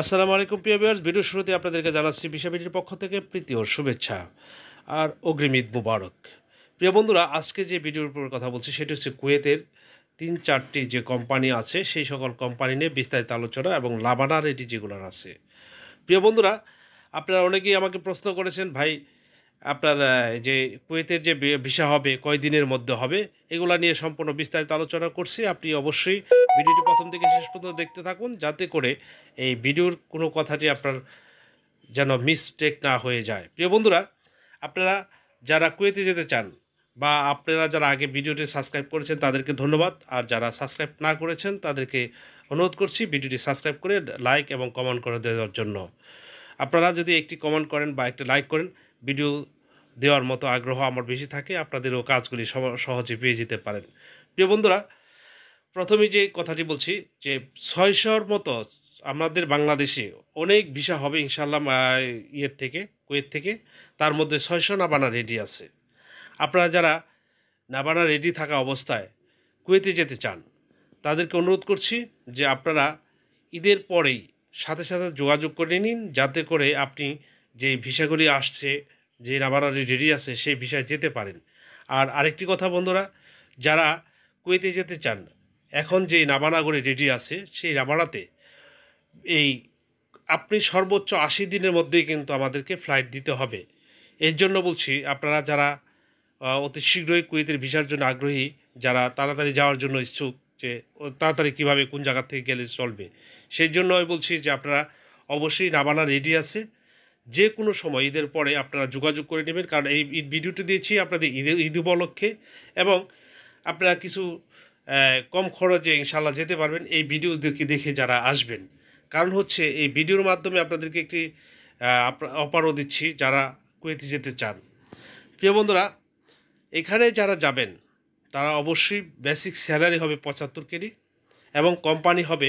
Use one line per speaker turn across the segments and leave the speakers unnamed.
আসসালামু আলাইকুম প্রিয় ভিউয়ার্স ভিডিও শুরুতে আপনাদেরকে জানাচ্ছি বিশাবিটির পক্ষ থেকে প্রীতি ও শুভেচ্ছা আর অগ্রিম ঈদ মুবারক প্রিয় বন্ধুরা আজকে যে ভিডিওর উপর কথা বলছি সেটি হচ্ছে কুয়েতের তিন চারটি যে কোম্পানি আছে সেই সকল কোম্পানি নিয়ে বিস্তারিত আলোচনা এবং লাভানার এটি যেগুলোর আছে প্রিয় বন্ধুরা আপনারা অনেকেই আমাকে প্রশ্ন করেছেন ভাই আপনার যে কুয়েতের যে ভিসা হবে কয় দিনের মধ্যে হবে এগুলো নিয়ে সম্পূর্ণ বিস্তারিত আলোচনা করছি আপনি অবশ্যই ভিডিওটি প্রথম থেকে শেষ পর্যন্ত দেখতে থাকুন যাতে করে এই ভিডিওর কোনো কথাটি আপনার যেন মিসটেক না হয়ে যায় প্রিয় বন্ধুরা আপনারা যারা কুয়েতে যেতে চান বা আপনারা যারা আগে ভিডিওটি সাবস্ক্রাইব করেছেন তাদেরকে ধন্যবাদ আর যারা সাবস্ক্রাইব না করেছেন তাদেরকে অনুরোধ করছি ভিডিওটি সাবস্ক্রাইব করে লাইক এবং কমেন্ট করে দেওয়ার জন্য আপনারা যদি একটি কমেন্ট করেন বা একটি লাইক করেন ভিডিও দেওয়ার মতো আগ্রহ আমার বেশি থাকে আপনাদেরও কাজগুলি সহজে পেয়ে যেতে পারেন প্রিয় বন্ধুরা প্রথমে যে কথাটি বলছি যে ছয়শোর মতো আমাদের বাংলাদেশে অনেক ভিসা হবে ইনশাল্লাহ ইয়ের থেকে কুয়ের থেকে তার মধ্যে ছয়শো নাবানা রেডি আছে আপনারা যারা নাবানা রেডি থাকা অবস্থায় কুয়েতে যেতে চান তাদেরকে অনুরোধ করছি যে আপনারা ঈদের পরেই সাথে সাথে যোগাযোগ করে নিন যাতে করে আপনি যে ভিসাগুলি আসছে যে রাবারারি রেডি আছে সেই বিষয়ে যেতে পারেন আর আরেকটি কথা বন্ধুরা যারা কুয়েতে যেতে চান এখন যে নাবানাগরে রেডি আছে সেই রাবানাতে এই আপনি সর্বোচ্চ আশি দিনের মধ্যেই কিন্তু আমাদেরকে ফ্লাইট দিতে হবে এর জন্য বলছি আপনারা যারা অতি শীঘ্রই কুয়েতের ভিসার জন্য আগ্রহী যারা তাড়াতাড়ি যাওয়ার জন্য ইচ্ছুক যে তাড়াতাড়ি কীভাবে কোন জায়গা থেকে গেলে চলবে সেই জন্য আমি বলছি যে আপনারা অবশ্যই নাবানা রেডি আছে যে কোনো সময় ঈদের পরে আপনারা যোগাযোগ করে নেবেন কারণ এই ঈদ ভিডিওটি দিয়েছি আপনাদের ঈদের ঈদ উপলক্ষে এবং আপনারা কিছু কম খরচে ইনশাল্লাহ যেতে পারবেন এই ভিডিও দেখে দেখে যারা আসবেন কারণ হচ্ছে এই ভিডিওর মাধ্যমে আপনাদেরকে একটি অপারও দিচ্ছি যারা কুয়েতে যেতে চান প্রিয় বন্ধুরা এখানে যারা যাবেন তারা অবশ্যই বেসিক স্যালারি হবে পঁচাত্তর কেজি এবং কোম্পানি হবে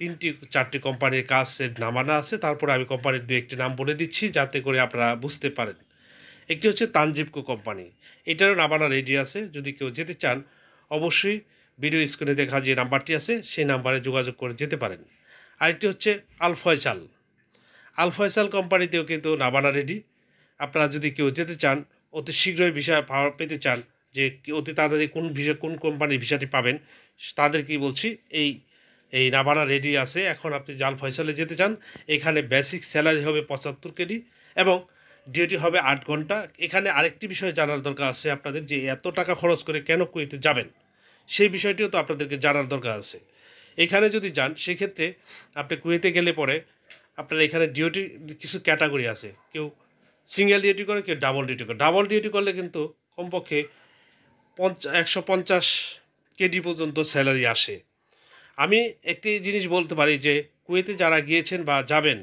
তিনটি চারটি কোম্পানির কাজের নামানা আছে তারপরে আমি কোম্পানির দু একটি নাম বলে দিচ্ছি যাতে করে আপনারা বুঝতে পারেন একটি হচ্ছে তানজিবকো কোম্পানি এটারও নামানা রেডি আছে যদি কেউ যেতে চান অবশ্যই ভিডিও স্ক্রিনে দেখা যে নাম্বারটি আছে সেই নাম্বারে যোগাযোগ করে যেতে পারেন আরেকটি হচ্ছে আলফয়সাল আলফয়সাল কোম্পানিতেও কিন্তু নামানা রেডি আপনারা যদি কেউ যেতে চান অতি শীঘ্রই ভিসা পাওয়া পেতে চান যে অতি তাড়াতাড়ি কোন ভিসা কোন কোম্পানির ভিসাটি পাবেন তাদেরকেই বলছি এই এই রাবানা রেডি আছে এখন আপনি জাল ফয়সালে যেতে চান এখানে বেসিক স্যালারি হবে পঁচাত্তর কেডি এবং ডিউটি হবে আট ঘন্টা এখানে আরেকটি বিষয় জানার দরকার আছে আপনাদের যে এত টাকা খরচ করে কেন কুয়েতে যাবেন সেই বিষয়টিও তো আপনাদেরকে জানার দরকার আছে এখানে যদি যান সেক্ষেত্রে আপনি কুয়েতে গেলে পরে আপনার এখানে ডিউটি কিছু ক্যাটাগরি আছে কেউ সিঙ্গেল ডিউটি করে কেউ ডাবল ডিউটি করে ডাবল ডিউটি করলে কিন্তু কমপক্ষে পঞ্চা একশো পঞ্চাশ কেডি পর্যন্ত স্যালারি আসে আমি একটি জিনিস বলতে পারি যে কুয়েতে যারা গিয়েছেন বা যাবেন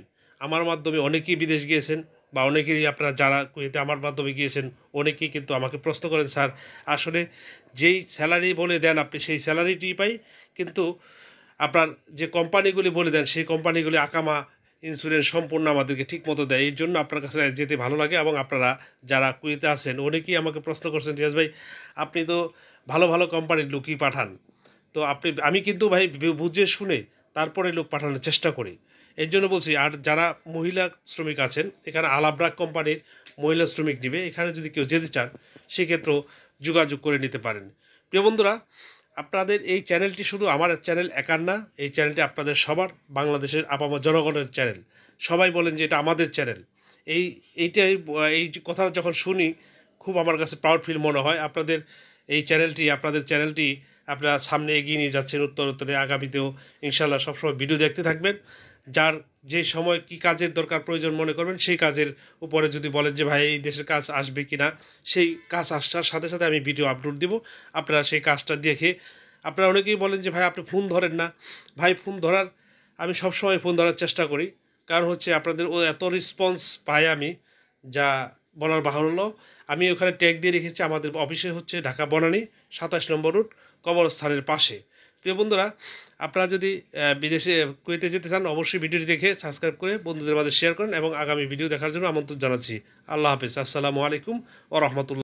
আমার মাধ্যমে অনেকেই বিদেশ গিয়েছেন বা অনেকেই আপনারা যারা কুয়েতে আমার মাধ্যমে গিয়েছেন অনেকেই কিন্তু আমাকে প্রশ্ন করেন স্যার আসলে যেই স্যালারি বলে দেন আপনি সেই স্যালারিটি পাই কিন্তু আপনার যে কোম্পানিগুলি বলে দেন সেই কোম্পানিগুলি আকামা ইন্স্যুরেন্স সম্পূর্ণ আমাদেরকে ঠিক মতো দেয় এই জন্য আপনার কাছে যেতে ভালো লাগে এবং আপনারা যারা কুয়েতে আছেন অনেকেই আমাকে প্রশ্ন করছেন রিয়াজ ভাই আপনি তো ভালো ভালো কোম্পানির লুকিয়ে পাঠান তো আপনি আমি কিন্তু ভাই বুঝে শুনে তারপরে লোক পাঠানোর চেষ্টা করি এর জন্য বলছি আর যারা মহিলা শ্রমিক আছেন এখানে আলাবরাক কোম্পানির মহিলা শ্রমিক নিবে এখানে যদি কেউ যেতে চান সেক্ষেত্রেও যোগাযোগ করে নিতে পারেন প্রিয় বন্ধুরা আপনাদের এই চ্যানেলটি শুধু আমার চ্যানেল একার না এই চ্যানেলটি আপনাদের সবার বাংলাদেশের আপামর জনগণের চ্যানেল সবাই বলেন যে এটা আমাদের চ্যানেল এই এইটাই এই কথা যখন শুনি খুব আমার কাছে প্রাউড ফিল মনে হয় আপনাদের এই চ্যানেলটি আপনাদের চ্যানেলটি আপনারা সামনে এগিয়ে নিয়ে যাচ্ছেন উত্তরে আগামীতেও ইনশাল্লাহ সবসময় ভিডিও দেখতে থাকবেন যার যে সময় কি কাজের দরকার প্রয়োজন মনে করবেন সেই কাজের উপরে যদি বলেন যে ভাই এই দেশের কাজ আসবে কি না সেই কাজ আসার সাথে সাথে আমি ভিডিও আপলোড দিব আপনারা সেই কাজটা দেখে আপনারা অনেকেই বলেন যে ভাই আপনি ফোন ধরেন না ভাই ফোন ধরার আমি সবসময় ফোন ধরার চেষ্টা করি কারণ হচ্ছে আপনাদের ও এত রেসপন্স পাই আমি যা বলার বাহুল্য আমি ওখানে ট্যাগ দিয়ে রেখেছি আমাদের অফিসে হচ্ছে ঢাকা বনানী সাতাশ নম্বর রুট কবরস্থানের পাশে প্রিয় বন্ধুরা আপনারা যদি বিদেশে কুয়েতে যেতে চান অবশ্যই ভিডিওটি দেখে সাবস্ক্রাইব করে বন্ধুদের মাঝে শেয়ার করেন এবং আগামী ভিডিও দেখার জন্য আমন্ত্রণ জানাচ্ছি আল্লাহ হাফিজ আসসালামু আলাইকুম ও রহমতুল্লাহ